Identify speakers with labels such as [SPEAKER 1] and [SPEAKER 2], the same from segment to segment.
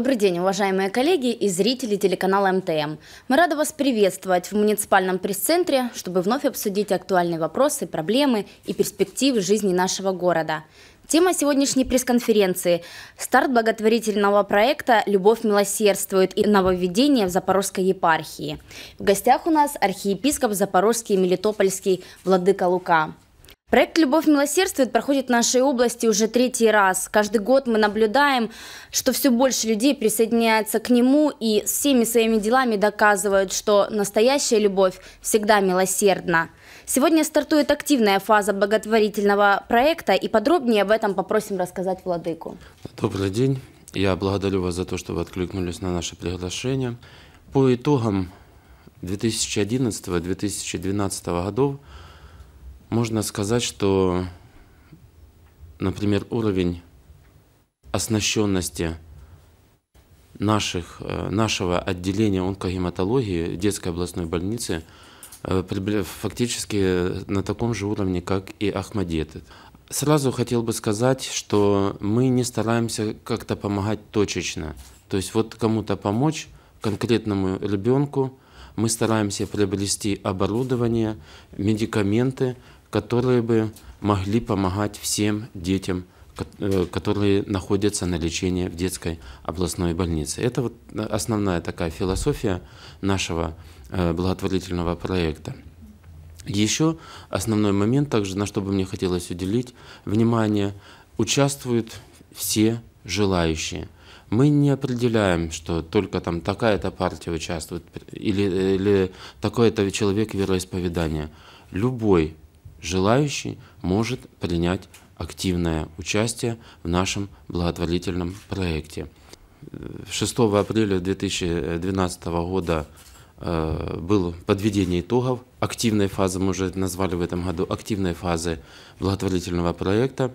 [SPEAKER 1] Добрый день, уважаемые коллеги и зрители телеканала МТМ. Мы рады вас приветствовать в муниципальном пресс-центре, чтобы вновь обсудить актуальные вопросы, проблемы и перспективы жизни нашего города. Тема сегодняшней пресс-конференции – старт благотворительного проекта «Любовь милосердствует» и нововведение в Запорожской епархии. В гостях у нас архиепископ Запорожский и Мелитопольский Владыка Лука. Проект «Любовь милосердствует» проходит в нашей области уже третий раз. Каждый год мы наблюдаем, что все больше людей присоединяется к нему и всеми своими делами доказывают, что настоящая любовь всегда милосердна. Сегодня стартует активная фаза благотворительного проекта, и подробнее об этом попросим рассказать Владыку.
[SPEAKER 2] Добрый день. Я благодарю вас за то, что вы откликнулись на наше приглашение. По итогам 2011-2012 годов можно сказать, что, например, уровень оснащенности наших, э, нашего отделения онкогематологии детской областной больницы э, фактически на таком же уровне, как и Ахмадеты. Сразу хотел бы сказать, что мы не стараемся как-то помогать точечно. То есть вот кому-то помочь, конкретному ребенку, мы стараемся приобрести оборудование, медикаменты, которые бы могли помогать всем детям, э, которые находятся на лечении в детской областной больнице. Это вот э, основная такая философия нашего э, благотворительного проекта. Еще основной момент, также на что бы мне хотелось уделить внимание, участвуют все желающие. Мы не определяем, что только там такая-то партия участвует или, или такой-то человек вероисповедания. Любой Желающий может принять активное участие в нашем благотворительном проекте. 6 апреля 2012 года э, было подведение итогов активной фазы, мы уже назвали в этом году активной фазы благотворительного проекта.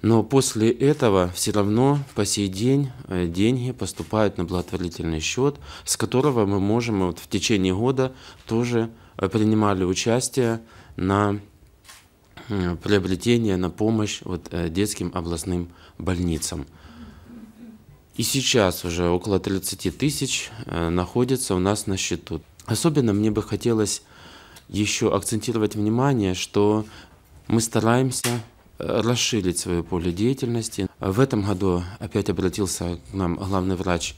[SPEAKER 2] Но после этого все равно по сей день э, деньги поступают на благотворительный счет, с которого мы можем вот в течение года тоже э, принимали участие на приобретение, на помощь вот, э, детским областным больницам. И сейчас уже около 30 тысяч э, находится у нас на счету. Особенно мне бы хотелось еще акцентировать внимание, что мы стараемся э, расширить свое поле деятельности. В этом году опять обратился к нам главный врач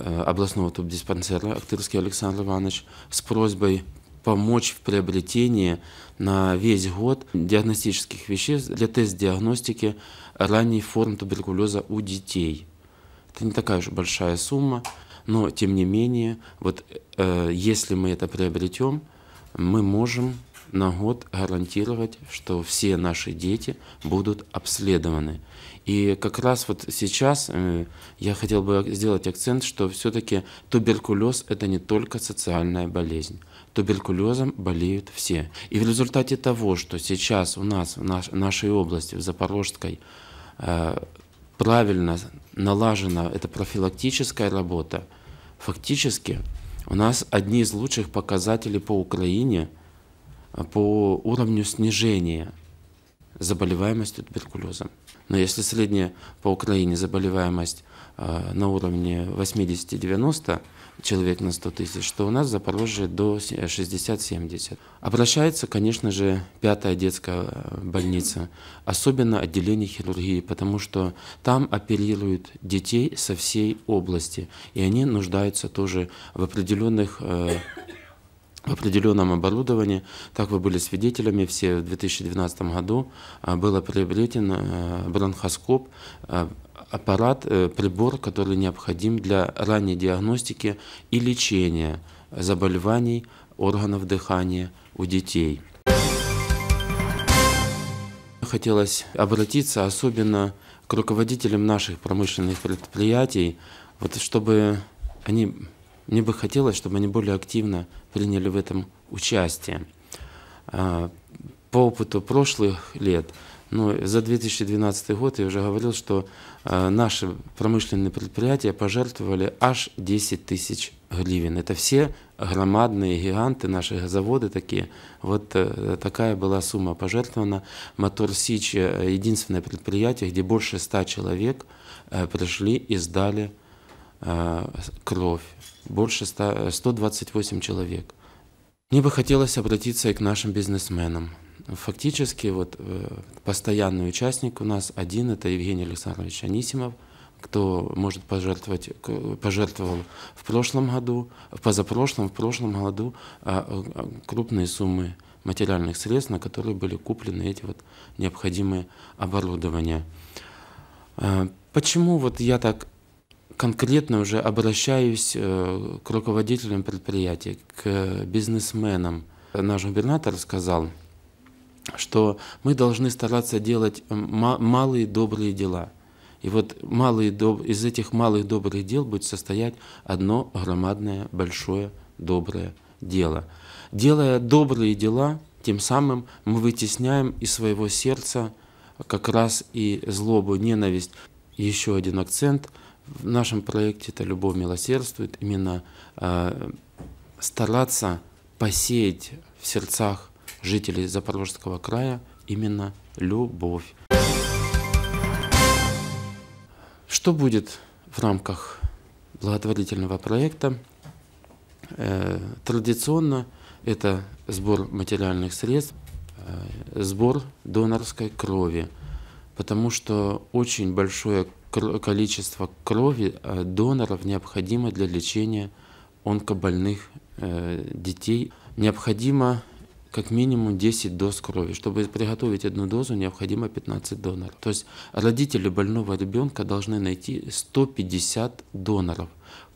[SPEAKER 2] областного тубдиспансера Актырский Александр Иванович с просьбой помочь в приобретении на весь год диагностических веществ для тест-диагностики ранней формы туберкулеза у детей. Это не такая уж большая сумма, но тем не менее, вот э, если мы это приобретем, мы можем на год гарантировать, что все наши дети будут обследованы. И как раз вот сейчас э, я хотел бы сделать акцент, что все-таки туберкулез – это не только социальная болезнь. Туберкулезом болеют все. И в результате того, что сейчас у нас, в нашей области, в Запорожской, э, правильно налажена эта профилактическая работа, фактически у нас одни из лучших показателей по Украине – по уровню снижения заболеваемости туберкулезом. Но если средняя по Украине заболеваемость а, на уровне 80-90 человек на 100 тысяч, то у нас в Запорожье до 60-70. Обращается, конечно же, пятая детская а, больница, особенно отделение хирургии, потому что там оперируют детей со всей области, и они нуждаются тоже в определенных а, определенном оборудовании. Так вы были свидетелями, все в 2012 году а, был приобретен э, бронхоскоп, э, аппарат, э, прибор, который необходим для ранней диагностики и лечения заболеваний органов дыхания у детей. Хотелось обратиться особенно к руководителям наших промышленных предприятий, вот чтобы они мне бы хотелось, чтобы они более активно приняли в этом участие. А, по опыту прошлых лет, ну, за 2012 год я уже говорил, что а, наши промышленные предприятия пожертвовали аж 10 тысяч гривен. Это все громадные гиганты, наши заводы такие. Вот э, такая была сумма пожертвована. Мотор Сич – э, единственное предприятие, где больше 100 человек э, пришли и сдали Э, кровь, больше 100, 128 э, человек. Мне бы хотелось обратиться и к нашим бизнесменам. Фактически вот э, постоянный участник у нас один, это Евгений Александрович Анисимов, кто может пожертвовать, пожертвовал в прошлом году, позапрошлом, в прошлом году крупные суммы материальных средств, на которые были куплены эти вот необходимые оборудования. Почему вот я так конкретно уже обращаюсь э, к руководителям предприятий, к бизнесменам. Наш губернатор сказал, что мы должны стараться делать эм, малые добрые дела. И вот малые, из этих малых добрых дел будет состоять одно громадное, большое, доброе дело. Делая добрые дела, тем самым мы вытесняем из своего сердца как раз и злобу, ненависть. Еще один акцент – в нашем проекте это «Любовь милосердствует» именно э, стараться посеять в сердцах жителей Запорожского края именно любовь. Что будет в рамках благотворительного проекта? Э, традиционно это сбор материальных средств, э, сбор донорской крови, потому что очень большое количество крови э, доноров необходимо для лечения онкобольных э, детей. Необходимо как минимум 10 доз крови. Чтобы приготовить одну дозу, необходимо 15 доноров. То есть родители больного ребенка должны найти 150 доноров.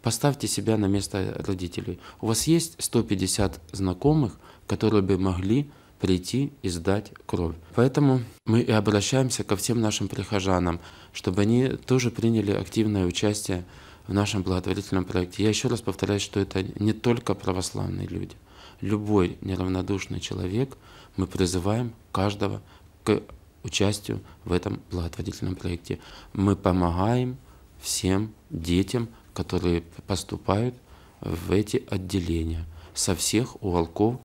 [SPEAKER 2] Поставьте себя на место родителей. У вас есть 150 знакомых, которые бы могли прийти и сдать кровь. Поэтому мы и обращаемся ко всем нашим прихожанам, чтобы они тоже приняли активное участие в нашем благотворительном проекте. Я еще раз повторяю, что это не только православные люди. Любой неравнодушный человек мы призываем каждого к участию в этом благотворительном проекте. Мы помогаем всем детям, которые поступают в эти отделения со всех уголков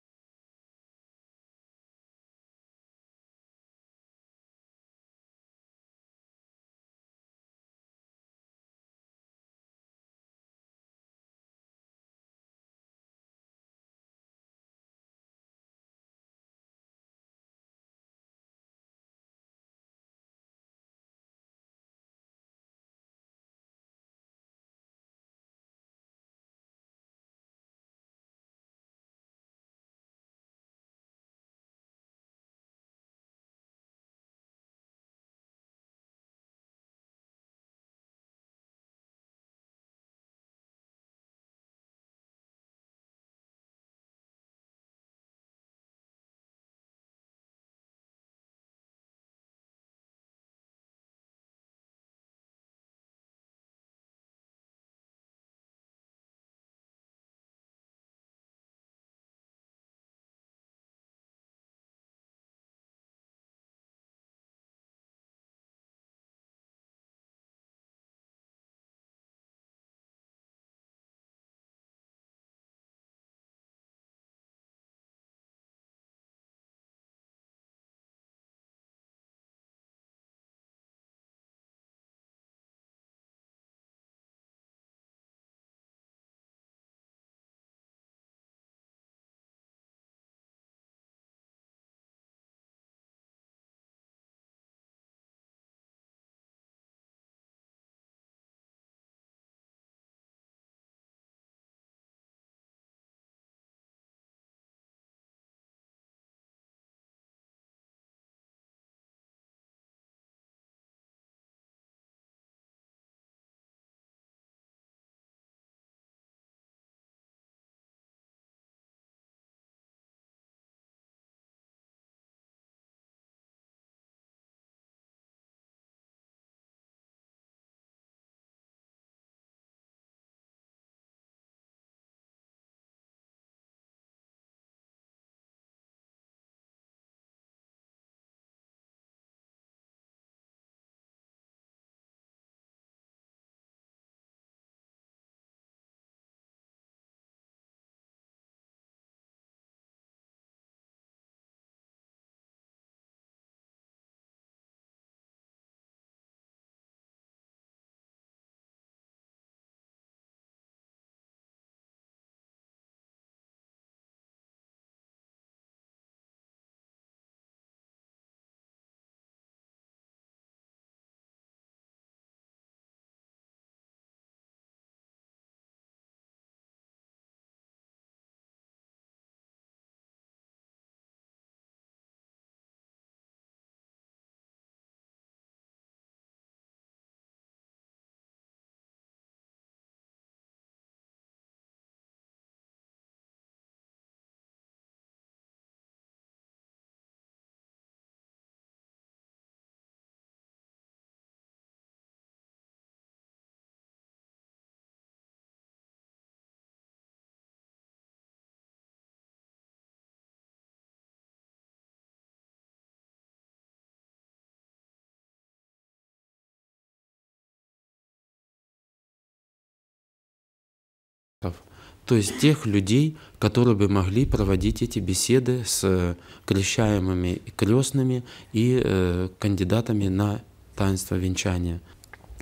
[SPEAKER 2] то есть тех людей, которые бы могли проводить эти беседы с э, крещаемыми и крестными и э, кандидатами на таинство венчания.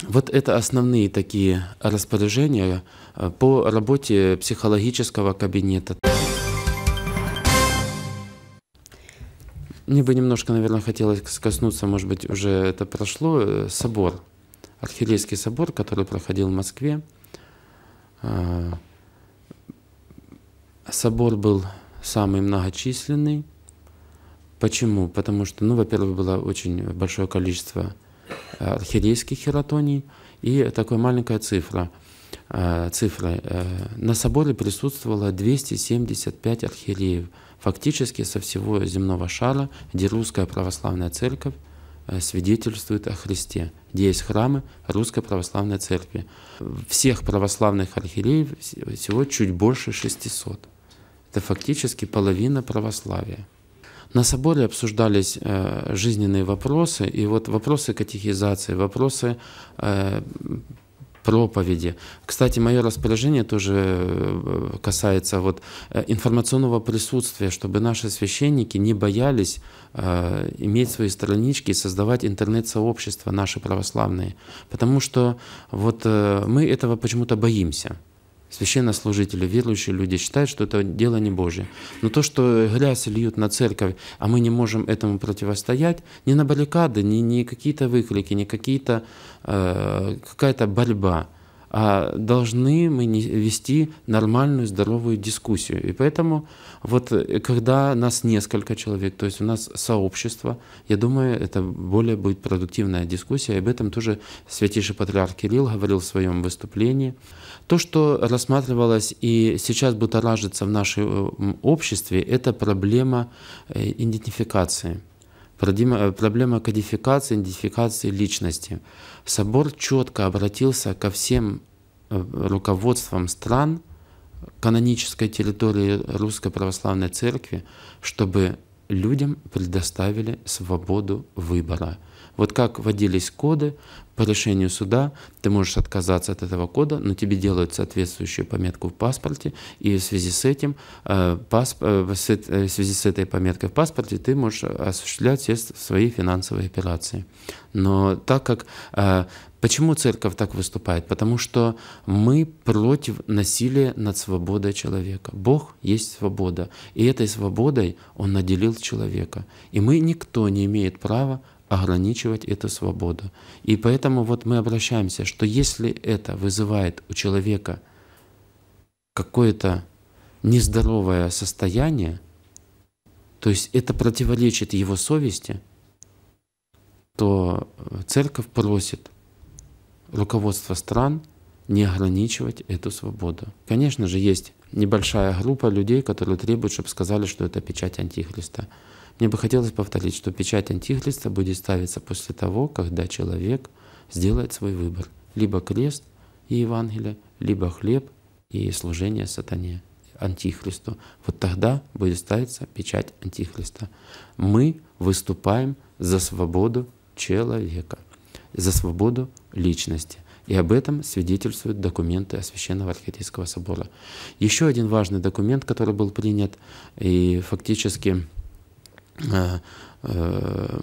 [SPEAKER 2] Вот это основные такие распоряжения э, по работе психологического кабинета. Мне бы немножко, наверное, хотелось коснуться, может быть, уже это прошло, э, собор, архиерейский собор, который проходил в Москве. А, Собор был самый многочисленный. Почему? Потому что, ну, во-первых, было очень большое количество э, архиерейских хератоний и такая маленькая цифра. Э, цифра. Э, на соборе присутствовало 275 архиереев. Фактически со всего земного шара, где русская православная церковь свидетельствует о Христе, где есть храмы Русской Православной Церкви. Всех православных архиереев всего чуть больше 600 это фактически половина православия. На соборе обсуждались э, жизненные вопросы, и вот вопросы катехизации, вопросы э, проповеди. Кстати, мое распоряжение тоже э, касается вот информационного присутствия, чтобы наши священники не боялись э, иметь свои странички и создавать интернет-сообщества наши православные, потому что вот э, мы этого почему-то боимся священнослужители, верующие люди считают, что это дело не Божье. Но то, что грязь льют на церковь, а мы не можем этому противостоять, ни на баррикады, ни, ни какие-то выкрики, ни какие-то, э, какая-то борьба – а должны мы вести нормальную, здоровую дискуссию. И поэтому вот э, когда нас несколько человек, то есть у нас сообщество, я думаю, это более будет продуктивная дискуссия. И об этом тоже святейший патриарх Кирилл говорил в своем выступлении. То, что рассматривалось и сейчас будоражится в нашем э, обществе, это проблема э, идентификации. Э, проблема кодификации, идентификации личности. Собор четко обратился ко всем э, руководствам стран канонической территории Русской Православной Церкви, чтобы людям предоставили свободу выбора. Вот как вводились коды, по решению суда ты можешь отказаться от этого кода, но тебе делают соответствующую пометку в паспорте, и в связи с этим, э, пасп, э, э, в связи с этой пометкой в паспорте ты можешь осуществлять все свои финансовые операции. Но так как э, Почему церковь так выступает? Потому что мы против насилия над свободой человека. Бог есть свобода, и этой свободой Он наделил человека. И мы никто не имеет права ограничивать эту свободу. И поэтому вот мы обращаемся, что если это вызывает у человека какое-то нездоровое состояние, то есть это противоречит его совести, то церковь просит – руководство стран не ограничивать эту свободу. Конечно же, есть небольшая группа людей, которые требуют, чтобы сказали, что это печать Антихриста. Мне бы хотелось повторить, что печать Антихриста будет ставиться после того, когда человек сделает свой выбор. Либо крест и Евангелие, либо хлеб и служение сатане, Антихристу. Вот тогда будет ставиться печать Антихриста. Мы выступаем за свободу человека за свободу личности. И об этом свидетельствуют документы Священного Архиерейского собора. Еще один важный документ, который был принят и фактически э, э,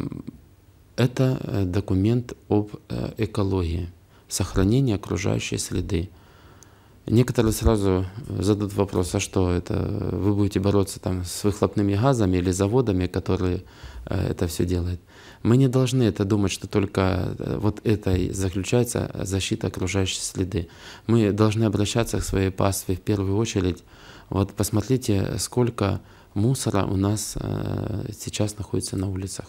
[SPEAKER 2] это документ об э, экологии, сохранении окружающей среды. Некоторые сразу зададут вопрос, а что это? Вы будете бороться там с выхлопными газами или заводами, которые это все делают? Мы не должны это думать, что только э, вот это и заключается защита окружающей среды. Мы должны обращаться к своей пастве в первую очередь. Вот посмотрите, сколько мусора у нас э, сейчас находится на улицах.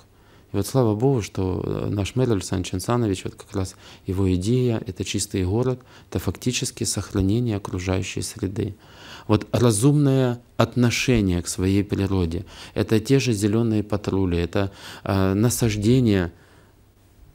[SPEAKER 2] И вот слава Богу, что э, наш мэр Александр Ченсанович, вот как раз его идея — это чистый город, это фактически сохранение окружающей среды. Вот разумное отношение к своей природе — это те же зеленые патрули, это э, насаждение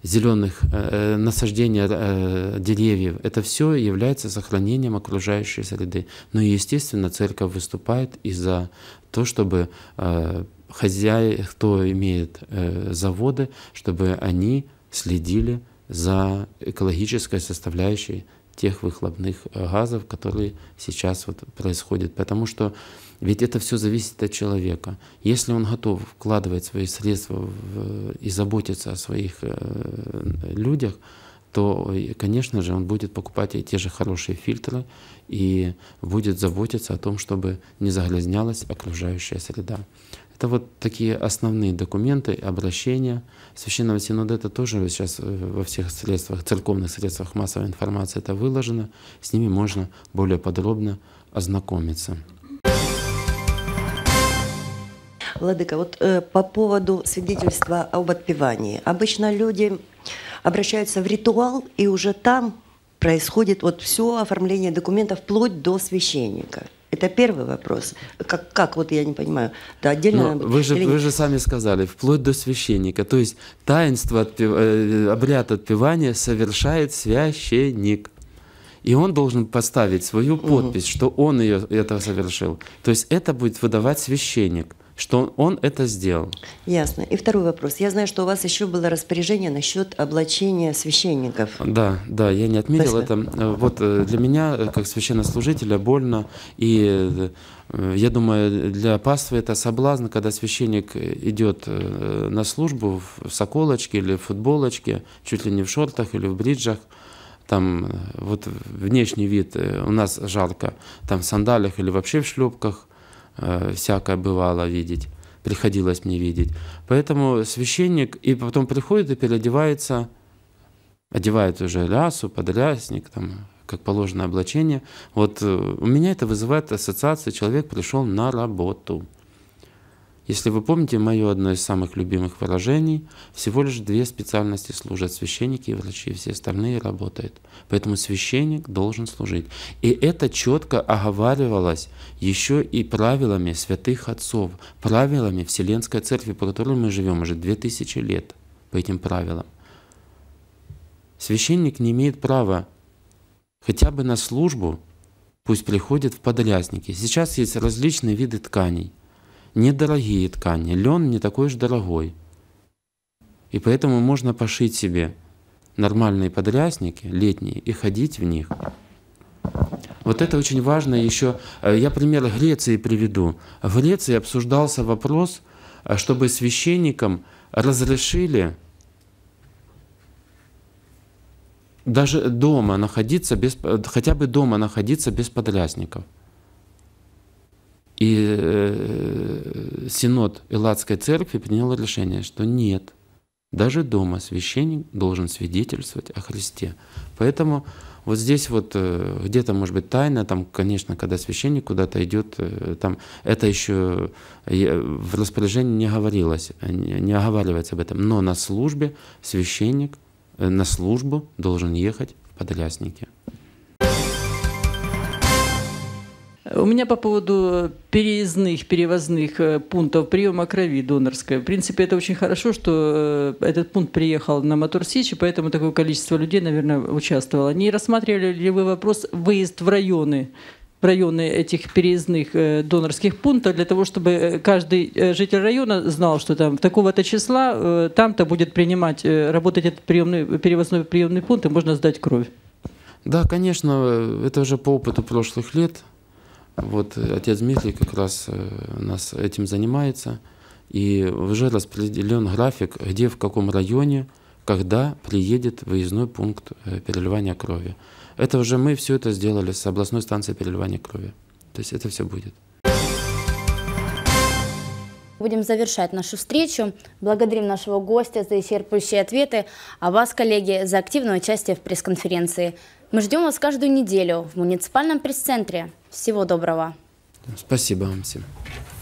[SPEAKER 2] зеленых, э, э, насаждение э, деревьев. Это все является сохранением окружающей среды. Но, естественно, церковь выступает и за то, чтобы э, хозяи, кто имеет э, заводы, чтобы они следили за экологической составляющей тех выхлопных э, газов, которые сейчас вот происходят. Потому что ведь это все зависит от человека. Если он готов вкладывать свои средства в, и заботиться о своих э, людях, то, конечно же, он будет покупать и те же хорошие фильтры и будет заботиться о том, чтобы не загрязнялась окружающая среда. Это вот такие основные документы, обращения. Священного Синода это тоже сейчас э, во всех средствах, церковных средствах массовой информации это выложено. С ними можно более подробно ознакомиться. Владыка, вот э, по поводу свидетельства
[SPEAKER 1] об отпевании. Обычно люди обращаются в ритуал, и уже там происходит вот все оформление документов вплоть до священника. Это первый вопрос. Как, как вот я не понимаю, да, отдельно... Но вы, же, или... вы же
[SPEAKER 2] сами сказали, вплоть до священника. То есть таинство, отпев... Э, обряд отпевания совершает священник. И он должен поставить свою подпись, угу. что он ее это совершил. То есть это будет выдавать священник что он это сделал.
[SPEAKER 1] Ясно. И второй вопрос.
[SPEAKER 2] Я знаю, что у вас еще было распоряжение насчет облачения священников. Да, да, я не отметил это. Э, вот э, для меня, э, как священнослужителя, больно. И я думаю, для паствы это соблазн, когда священник идет на службу в соколочке или в футболочке, чуть ли не в шортах или в бриджах там вот внешний вид у нас жалко, там в сандалях или вообще в шлепках – Э, всякое бывало видеть, приходилось мне видеть. Поэтому священник и потом приходит и переодевается, одевает уже рясу, подрясник, там, как положено облачение. Вот э, у меня это вызывает ассоциацию, человек пришел на работу. Если вы помните, мое одно из самых любимых выражений, всего лишь две специальности служат – священники и врачи, все остальные работают. Поэтому священник должен служить. И это четко оговаривалось еще и правилами святых отцов, правилами Вселенской Церкви, по которой мы живем уже 2000 лет, по этим правилам. Священник не имеет права хотя бы на службу, пусть приходит в подрязнике. Сейчас есть различные виды тканей – недорогие ткани. Лен не такой уж дорогой. И поэтому можно пошить себе нормальные подрясники летние и ходить в них. Вот это очень важно еще. Э, я пример Греции приведу. В Греции обсуждался вопрос, э, чтобы священникам разрешили даже дома находиться без, э, хотя бы дома находиться без подрясников. И э, Синод Элладской церкви принял решение, что нет, даже дома священник должен свидетельствовать о Христе. Поэтому вот здесь вот э, где-то, может быть, тайна, там, конечно, когда священник куда-то идет, э, там это еще э, в распоряжении не говорилось, не оговаривается об этом. Но на службе священник на службу должен ехать в подряснике.
[SPEAKER 1] У меня по поводу переездных, перевозных э, пунктов приема крови донорской. В принципе, это очень хорошо, что э, этот пункт приехал на Моторсич, и поэтому такое количество людей, наверное, участвовало. Не рассматривали ли вы вопрос выезд в районы, в районы этих переездных э, донорских пунктов, для того, чтобы каждый житель района знал, что там такого-то числа там-то будет принимать, работать этот приемный, перевозной приемный пункт, и можно сдать кровь?
[SPEAKER 2] Да, конечно, это уже по опыту прошлых лет – вот э, отец Дмитрий как раз э, нас этим занимается. И уже распределен график, где, в каком районе, когда приедет выездной пункт э, переливания крови. Это уже мы все это сделали с областной станцией переливания крови. То есть это все будет.
[SPEAKER 1] Будем завершать нашу встречу. Благодарим нашего гостя за исчерпывающие ответы, а вас, коллеги, за активное участие в пресс-конференции. Мы ждем вас каждую неделю в муниципальном пресс-центре. Всего доброго.
[SPEAKER 2] Спасибо вам всем.